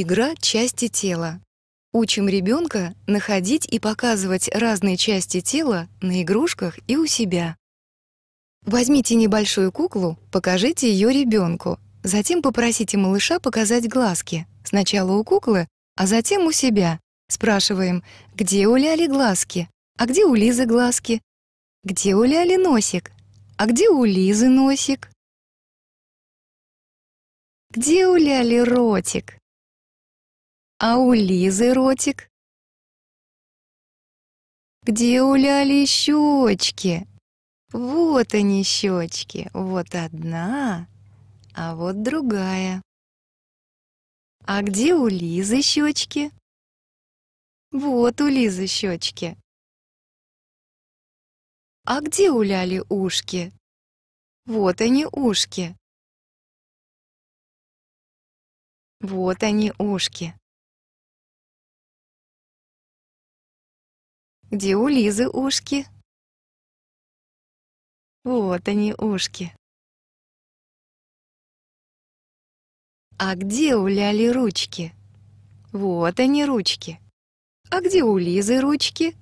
Игра части тела. Учим ребенка находить и показывать разные части тела на игрушках и у себя. Возьмите небольшую куклу, покажите ее ребенку, затем попросите малыша показать глазки, сначала у куклы, а затем у себя. Спрашиваем, где у Ляли глазки, а где у Лизы глазки, где у Ляли носик, а где у Лизы носик, где у Ляли ротик. А у Лизы ротик? Где у Ляли щечки? Вот они щечки, вот одна, а вот другая. А где у Лизы щечки? Вот у Лизы щечки. А где у Ляли ушки? Вот они ушки. Вот они ушки. Где у Лизы ушки? Вот они, ушки. А где у Ляли ручки? Вот они, ручки. А где у Лизы ручки?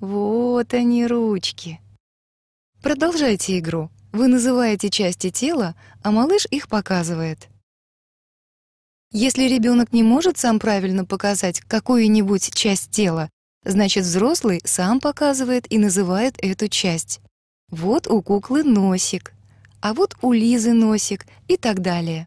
Вот они, ручки. Продолжайте игру. Вы называете части тела, а малыш их показывает. Если ребенок не может сам правильно показать какую-нибудь часть тела, Значит, взрослый сам показывает и называет эту часть. Вот у куклы носик, а вот у Лизы носик и так далее.